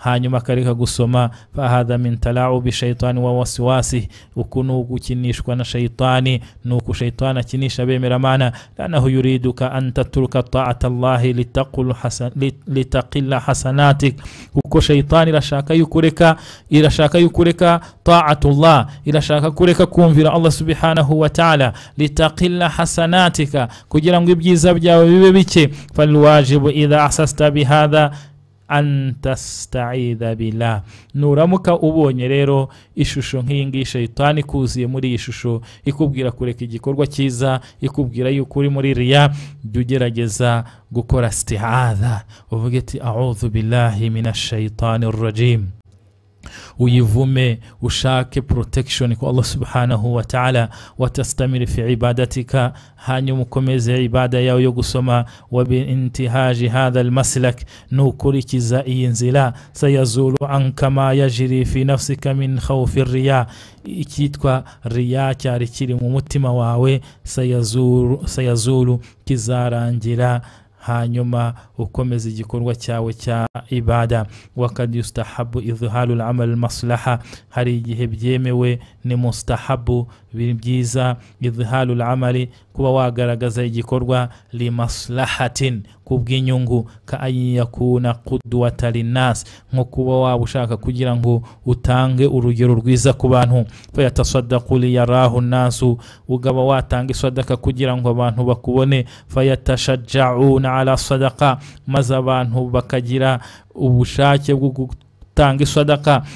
hanyuma akareka gusoma fahadha min talaubi shaitani wa wasiwasi uku ni ugukinishwa na shaitani ni uku shaitani akinisha abemeramana lanahu yuriduka an tatruka taata allahi litaqilla hasanatik uko shaitani irashaka yukureka irashaka yukureka ureka taatullah irashaka kureka kumvira allah subhanahu wataala litaqilla hasanatika kugira ngo ibyiza byawe bibe bike falwajibu idha asasta bihadha antasitayida bila nuramuka ubonye rero ishusho nk'iyi ngiyi shayitani ikuziye muri iyi shusho ikubwira kureka igikorwa cyiza ikubwira yuko uri muri riya jya ugerageza gukora sitihada uvuge ati awudu bilahi rurajimu ويفومي وشاك بروتكشن كو الله سبحانه وتعالى وتستمر في عبادتك هاني مكمي زي عبادة يا يقسم وبانتهاج هذا المسلك نو نوكرك زائي انزلا سيزول عنك ما يجري في نفسك من خوف الرياء ikitwa riya cyari kiri mu mutima wawe sayazuru sayazuru kizarangira hanyuma ukomeza igikorwa cyawe cya ibada wakad yustahabu idharu al-amal maslaha hari igihe byemewe ni mustahabu byiza idharu al kuba wagaragaza igikorwa limaslahatin kubw'inyungu ka ayiyakuna kuduwata linasi nko kuba waba ushaka kugira ngo utange urugero rwiza ku bantu fayatasaddaku liyarahu nasu ugaba watanga isadaka kugira ngo abantu bakubone fayatashajauna ala sadaka maze abantu bakagira ubushake bwo gutanga isadaka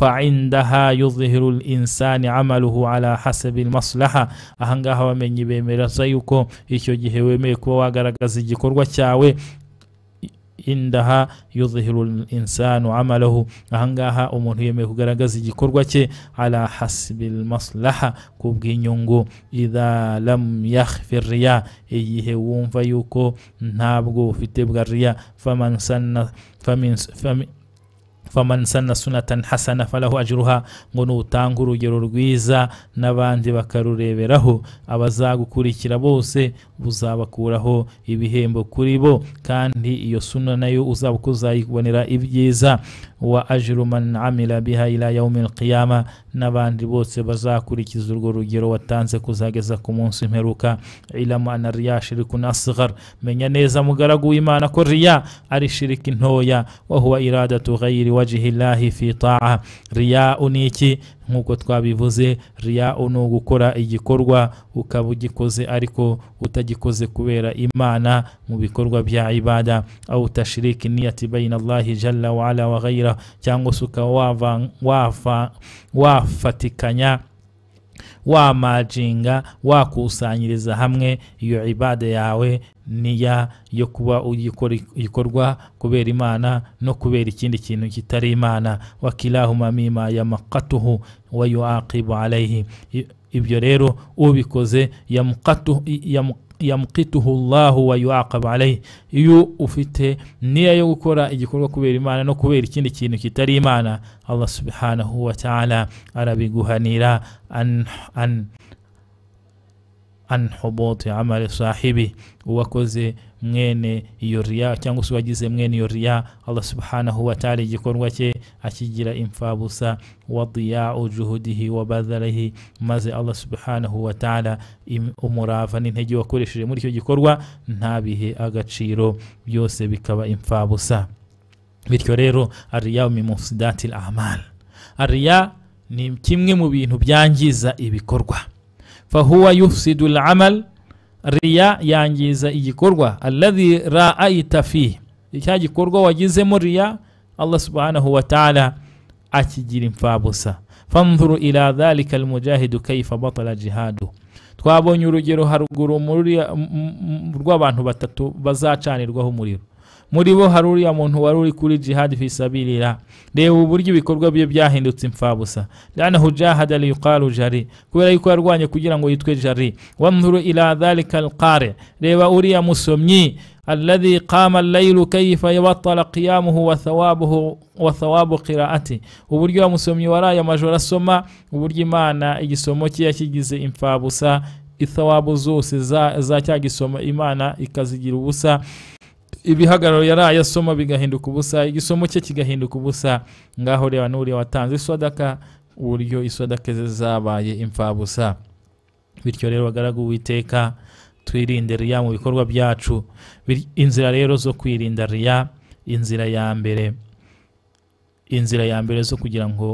faindaha yudhihiru linsani amaluhu ala hasabi lmaslaha ahangaha abamenyi bemeraza yuko icyo gihe wemeye kuba wagaragaza igikorwa cyawe indaha yudhihiru insanu amalahu ahangaha umuntu yemeye kugaragaza igikorwa cye ala hasibi lmaslaha ku bw'inyungu idha lam yakhfi riya igihe wumva yuko ntabwo ufite bwa riya faman sanna famin, faman sana sunatan hasana falahu ajruha ngo nutanga urugero rwiza n'abandi bakarureberaho abazagukurikira bose buzabakuraho ibihembo kuri bo kandi iyo suna nayo uzaba uzayibonera ibyiza واجر من amila biha ila yawmi alqiyama n'abandi bose bazakurikiza urwo rugero watanze kuzageza ku munsi mperuka ilamu ana riya shirikun asghar menya neza mugaragu w'imana ko riya ari shiriki ntoya wa huwa iradatu ghairi wajhi llahi fi ta'a riya uniki nk'uko twabivuze riya ni ugukora igikorwa ukaba ugikoze ariko utagikoze kubera imana mu bikorwa bya ibada au tashiriki niyati bayina allahi jalla waala wa ghaira cyangwa se ukaba wafatikanya wamajinga wakusanyiriza hamwe iyo ibade yawe niya yo kuba ikorwa kubera imana no kubera ikindi kintu kitari imana wakilahuma mima yamakatuhu wa yuaqibu alaihi ibyo rero ubikoze yamukatuhu yamukituhu allahu wa yuaqabu alayhi iyo ufite niya yo gukora igikorwa kubera imana no kubera ikindi kintu kitari imana allah subhanahu wa ta'ala arabiguhanira an, an, an hubuti sahibi uwakoze mwene iyo cyangwa se uwagize mwene iyo riya allah subhanahu igikorwa cye akigira imfabusa wadiyau juhudihi wa maze allah subhanahu wataala umurava n'intege wakoresheje muri icyo gikorwa ntabihe agaciro byose bikaba imfabusa bityo rero ariya min mufsidati amal ariya ni kimwe mu bintu byangiza ibikorwa fahuwa yufsidu l amal riya yangiza igikorwa alladhi ra'aita fihi icya gikorwa wagizemo riya allah subhanahu ta'ala akigira imfabusa fanzuru ila dhalika almujahidu kayfa jihadu twabonye urugero haruguru mu rw'abantu batatu bazacanirwaho umuriro muri bo hari uriya muntu wari uri kuri jihad fi sabilillah reba uburyo ibikorwa bye byahindutse imfabusa lanahu jahada liyuqalu jari kubera yuko yarwanye kugira ngo yitwe jari wamhuru ila dhalika alqari reba uriya musomyi الذي قام الليل كيف يبطل قيامه wa thawabu qiraati uburyo musomyi waraye amajoro asoma uburyo imana igisomo cye yakigize imfabusa ithawabu zose za, za cya gisomo imana ikazigira ubusa ibihagararo yaraye asoma bigahinduka ubusa igisomo cye kigahinduka ubusa ngaho reba n'uriya watanze isodaka uburyo isodaka ze zabaye imfabusa bityo rero bagaragu witeka twirinde riya mu bikorwa byacu inzira rero zo kwirinda riya inzira ya mbere inzira ya mbere zo kugira ngo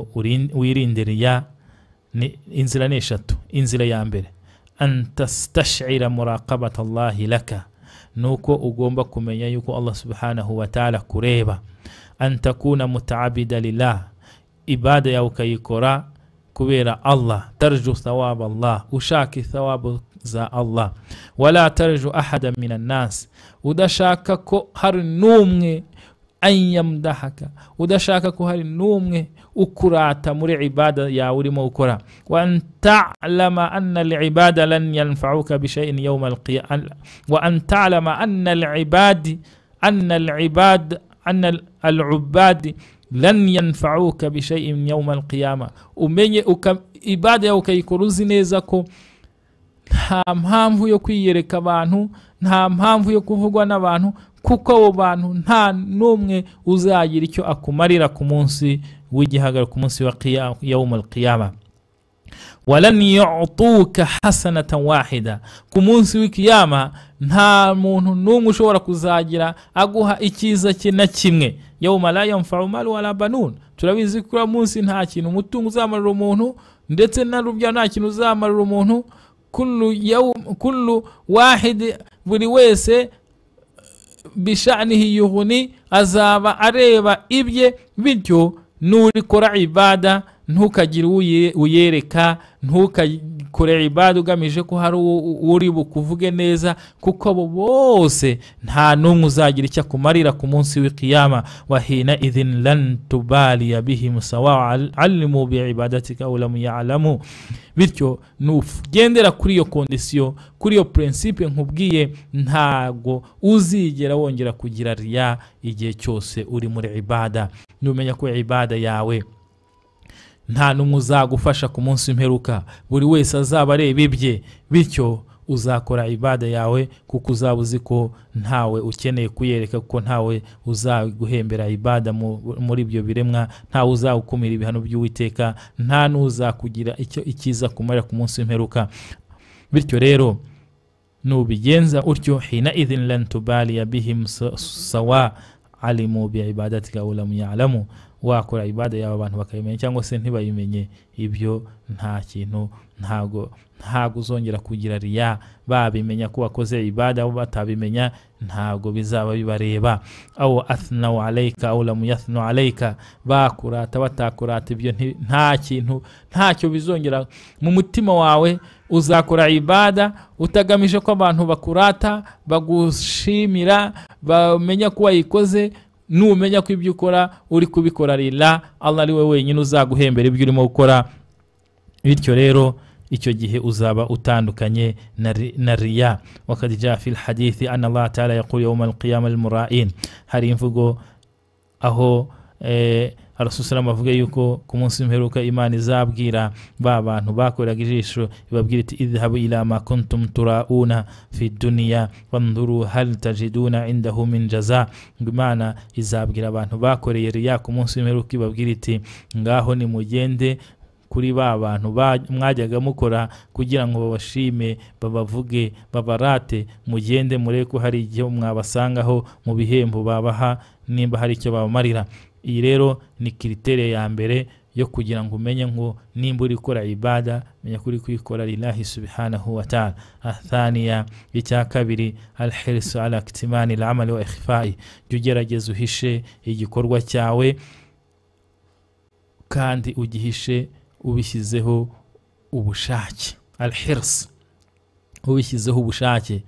wirinde riya inzira ni eshatu inzira ya mbere antasitashira murakabatallahi laka nuko ugomba kumenya yuko allah subhanahu wataala kureba an takuna mutaabida lillah ibada yawe ukayikora kubera allah tarju thawaba allah ushaka ithawabu za allah wala tarju ahada min annasi udashaka ko hari n'umwe anyamdahaka udashaka ko hari n'umwe ukurata muri ibada yawe urimo gukora wa an talama anna alibada lan yanfauka bishayin yauma alqiyama wa an talama anna alibadi anna alibad anna alubadi lan yanfauka bishayin yauma alqiyama umenye uka, ibada yawe ukayikora uzi neza ko nta mpamvu yo kwiyereka abantu nta mpamvu yo kuvugwa n'abantu kuko abo bantu nta n'umwe uzagira icyo akumarira ku munsi w'igihagararo ku munsi wa qiyama walan yutuka hasanatan wahida ku munsi w'ikiyama nta muntu n'umwe ushobora kuzagira aguha icyiza cye na kimwe yawma la yanfau malu wala banun turabizi ko uwo munsi nta kintu umutungo uzamarira umuntu ndetse na rubya nta kintu uzamarira umuntu kullu wahidi buri wese bishanihi yuhuni azaba areba ibye bityo n'urikora ibada ntukagire uyereka ntukakore ibada ugamije ko hari uri bukuvuge neza kuko abo bose nta n'umwe uzagira icyo akumarira ku munsi w'ikiyama wahina idhin lan tubaliya bihi musawa alimu bi ibadatika bityo nugendera kuri iyo kondisiyo kuri iyo prinsipe nkubwiye ntago uzigera wongera kugira riya igihe cyose uri muri ibada numenya ko ibada yawe nta n'umwe uzagufasha ku munsi w'imperuka buri wese azaba areba ibye bityo uzakora ibada yawe kuko uzaba uzi ko ntawe ukeneye kuyereka kuko ntawe uzaguhembera ibada muri ibyo biremwa ntawe uzagukumira ibihano by'uwiteka nta n'uzakugira icyo ikiza kumara ku munsi w'imperuka bityo rero nubigenza utyo hina idhin lan tubaliya bihim sawa alimu bi ibadatika ulamu wakora ibada yawe abantu bakabimenya cyangwa se ntibayimenye ibyo nta kintu ntago ntago uzongera kugira riya babimenya ko wakoze ibada aho batabimenya ntago bizaba bibareba awo athnau alayka aw lam yathnu alayka bakurata batakurata ibyo nta kintu ntacyo bizongera mu mutima wawe uzakora ibada utagamije ko abantu bakurata bagushimira bamenya ko wayikoze numenya ko ibyo ukora uri kubikora rira allah ari we wenyine uzaguhembera ibyo urimo gukora bityo rero icyo gihe uzaba utandukanye na riya wakadija fil hadithi an allah taala yaqul yawma alqiyama almurain hari imvugo aho eh, arasusurama avuga yuko ku munsi w'imperuka imana izabwira ba bantu bakoreraga ijisho ibabwira iti idhabu ila ma kuntum turauna fi duniya wanduru ngo imana izabwira abantu bakoreye riya ku munsi w'imperuka ibabwira iti ngaho nimugende kuri ba bantu mwajyaga mukora kugira ngo babashime babavuge babarate mugende murebe hari igihe mwabasangaho mu bihembo babaha nimba hari icyo babamarira iyi rero ni kiritere ya mbere yo kugira ngo umenye ngo nimba uri gukora ibada menya ko uri kuyikora lillahi subhanahu wa ta'ala icya kabiri alhirsu ala kitimani wa ikhfai jya ugerageza uhishe igikorwa cyawe kandi ugihishe ubishyizeho ubushake alhirs ubishyizeho ubushake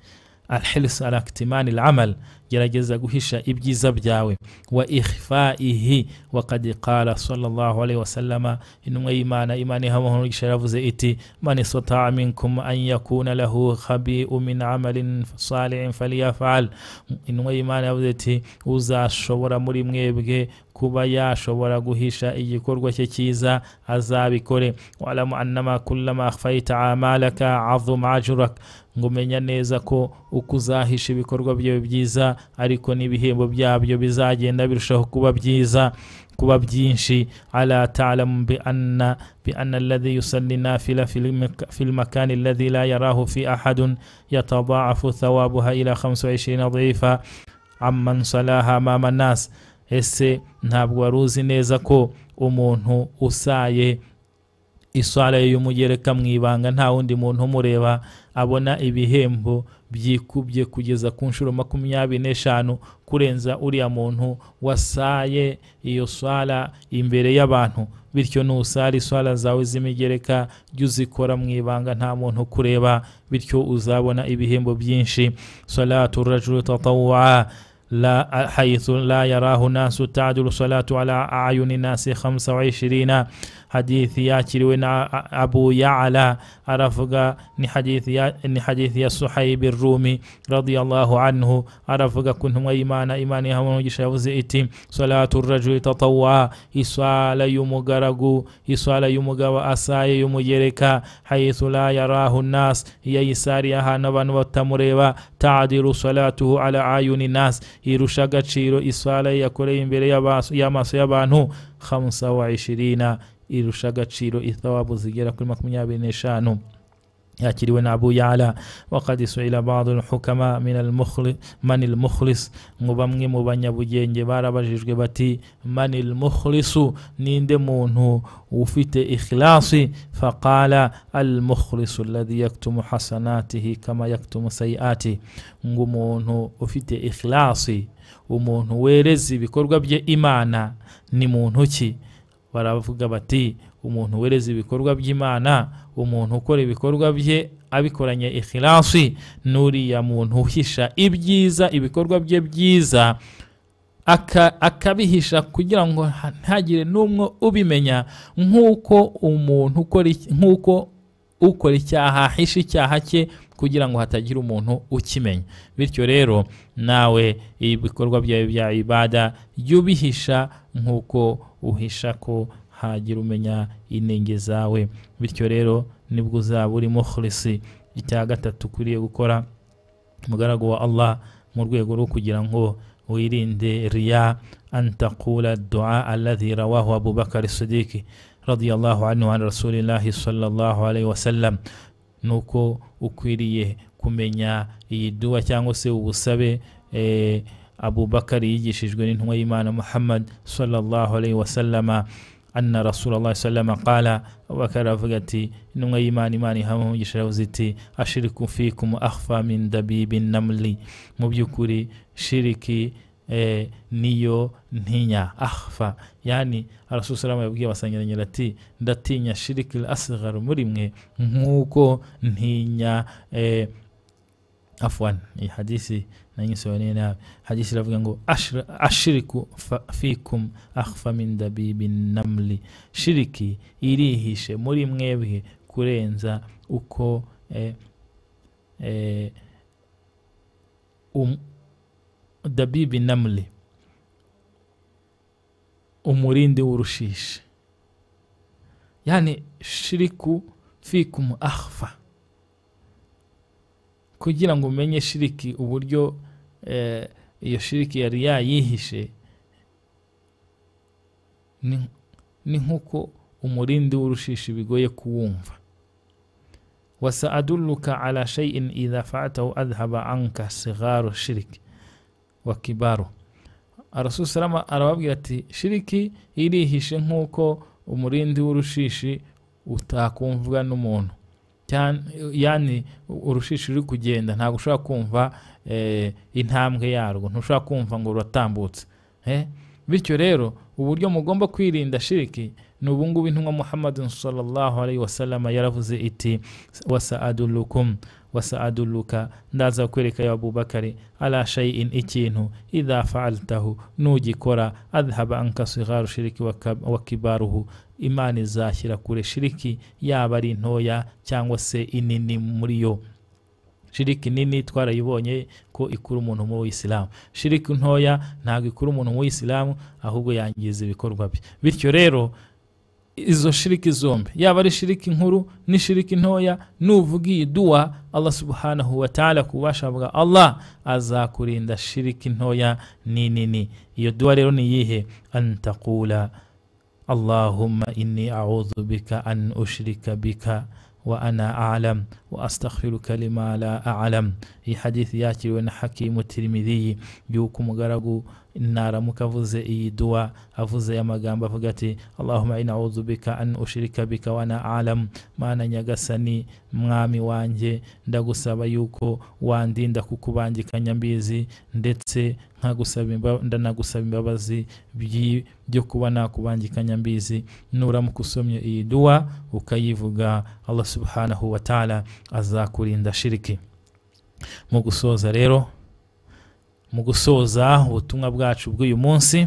alhirsu ala kitimani al-amal gerageza guhisha ibyiza byawe wa ihfaihi wakad qala sallallahu alaihi wasallama intumwa y'imana imana ihamahoro umugisha yaravuze iti man istata'a minkum an yakuna lahu khabi'u min amalin salihin falyafal intumwa y'imana yavuze iti uzashobora muri mwebwe kuba yashobora guhisha igikorwa cye cyiza azabikore walamu annama kullama akhfayta amalaka azuma ajuraka ngumenya neza ko uko uzahisha ibikorwa byawe byiza ariko n'ibihembo byabyo bizagenda birushaho kuba byiza kuba byinshi ala ta'lam bi anna bi anna alladhi yusalli nafila fi al-makan alladhi la yarahu fi ahadun yatadha'afu thawabuha ila 25 dhifa amman salaha ma an-nas ese ntabwo wari uzi neza ko umuntu usaye iswara y'umugereka mu ibanga nta wundi muntu umureba abona ibihembo byikubye kugeza ku nshuro makumyabiri n'eshanu kurenza uriya muntu wasaye iyo swara imbere y'abantu bityo nusara iswara zawe z'imigereka jya uzikora mu ibanga nta muntu kureba bityo uzabona ibihembo byinshi salatu rajuru tatawuwa لا حيث لا يراه الناس تعدل الصلاة على أعين الناس 25 hadithi yakiri na abu yaala aravuga ni hadithi ya ni hadithi rumi radiyallahu anhu aravuga ku ntumwa y'imana imana yahawe umugisha yavuze iti salatu rajuli tatawa iswala y'umugaragu iswala y'umugabo asaye y'umugereka hayithu la yarahu nas iya yisari ahantu abantu batamureba taadiru salatuhu ala ayuni nas irusha agaciro iswala yakoreye imbere y'amaso y'abantu 25 irusha agaciro itawabu zigera kuri makumyabiri n'eshanu yakiriwe na abu yala wakad suila badu lhukama man bamwe mu banyabugenge barabajijwe bati man lmukhlisu ninde muntu ufite ikhilasi faqala almukhlisu alladhi yaktumu hasanatihi kama yaktumu sayiati ng'umuntu ufite ikhilasi umuntu wereze ibikorwa bye imana ni muntu ki baravuga bati umuntu wereza ibikorwa by'imana umuntu ukora ibikorwa bye abikoranye ikhilasi n'uriya muntu uhisha ibyiza ibikorwa bye byiza akabihisha kugira ngo ntagire n'umwe ubimenya nk'uko umuntu ukora nk'uko ukora icyaha ahisha icyaha cye kugira ngo hatagira umuntu ukimenya bityo rero nawe ibikorwa byawe bya ibada jya ubihisha nk'uko uhisha ko hagira umenya inenge zawe bityo rero nibwo uzaba uri mukhlisi icya gatatu ukwiriye gukora umugaragu wa Allah mu rwego rwo kugira ngo wirinde riya an taqula dua alladhi rawahu Abu Bakar radiyallahu anhu an Rasulillah alayhi wasallam nuko ukwiriye kumenya iyi dua cyangwa se ubusabe eh, abubakari yigishijwe n'intumwa y'imana muhammad sallallahu alaihi wasallama anna rasulallah sallama qala abubakari aravuga ati intumwa y'imana imana ihawe umugisha aravuze iti ashiriku fikum akhfa min dabibin namli mu by'ukuri shiriki eh, niyo ntinya akhfa yani arasusalamu yabwiye abasangiranyira ati ndatinya shiriki asghar muri mwe nk'uko ntinya eh, afwan iyi hadisi nanjye nsobanuye nabi hadisi iravuga ngo ashiriku fikum akhfa min dabibi namli shiriki irihishe muri mwebwe kurenza uko eh, eh, um, dabibi namli umurindi w'urushishi yani shiriku fikum akhfa kugira ngo umenye shiriki uburyo iyo shiriki yari yayihishe ni nk'uko umurindi w'urushishi bigoye kuwumva wasaadulluka ala shay'in idha fa'atahu adhhaba anka sigharu shiriki wa kibaru arasul arababwira ati shiriki irihishe nk'uko umurindi w'urushishi utakumvwa n'umuntu yani urushishi ruri kugenda ntabwo ushobora kumva eh, intambwe yarwo ntushobora kumva ngo ruratambutse eh? bityo rero uburyo mugomba kwirinda shiriki ni ubungubu intumwa muhammadu sallallahu alayhi wa salama yaravuze iti wasa adurukumu wasaaduluka ndaza kwereka ya abubakari ala ikintu idha faaltahu nugikora adhaba anka sigharu shiriki wa kibaruhu imana izashyira kure shiriki yaba ari ntoya cyangwa se inini muri yo shiriki nini twarayibonye ko ikura umuntu mu wisilamu shiriki ntoya ntabwo ikura umuntu mu wisilamu ahubwo yangiza ibikorwa bye bityo rero izo shiriki zombi yaba ari shiriki nkuru shiriki ntoya nuvugiye duwa allah subhanahu wa ta'ala kubasha bwa allah azakurinda shiriki ntoya ninini iyo duwa rero yihe antaqula allahumma inni audhu bika an ushrika bika وأنا أعلم وأستغفرك لما لا أعلم في حديث ياتي حكيم الترمذي يوكم garagu naramuka avuze iyi duwa avuze aya magambo avuga ati allahumma ina'udhu bika an ushirika bika wa ana alam mana nyagasani mwami wanjye ndagusaba yuko wandinda kukubangikanya mbizi ndetse ndanagusaba imbabazi byo kuba nakubangikanya mbizi nuramuka usomye iyi duwa ukayivuga allah subhanahu wa ta'ala azakurinda shiriki mu gusoza rero mu gusoza ubutumwa bwacu bw'uyu munsi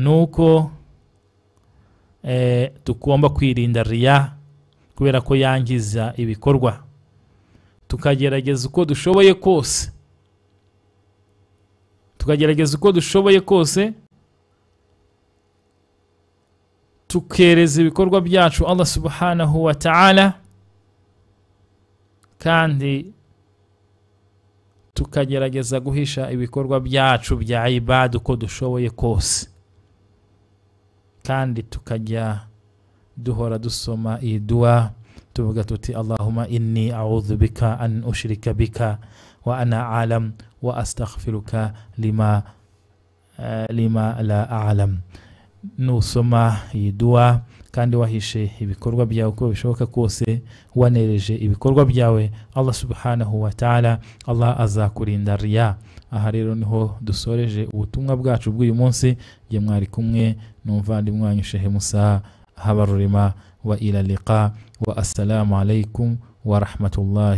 ni uko eh, tugomba kwirinda riya kubera ko yangiza ibikorwa tukagerageza uko dushoboye kose tukagerageza uko dushoboye kose tukereza ibikorwa byacu allah subhanahu wa ta'ala kandi tukagerageza guhisha ibikorwa byacu bya ibada uko dushoboye kose kandi tukajya duhora dusoma iyi duwa tuvuga tuti allahuma inni audhu bika an ushirika bika wa ana alam wa astaghfiruka lima, uh, lima la alam nusoma iyi duwa kandi wahishe ibikorwa byawe uko bishoboka kose wanereje ibikorwa byawe allah subhanahu wa ta'ala allah azakurinda riya aha rero niho dusoreje ubutumwa bwacu bw'uyu munsi igihe mwari kumwe n'umuvandimwe wanyu shehe musa habarurima wa ila wa assalamu alaikum wa rahmatullahi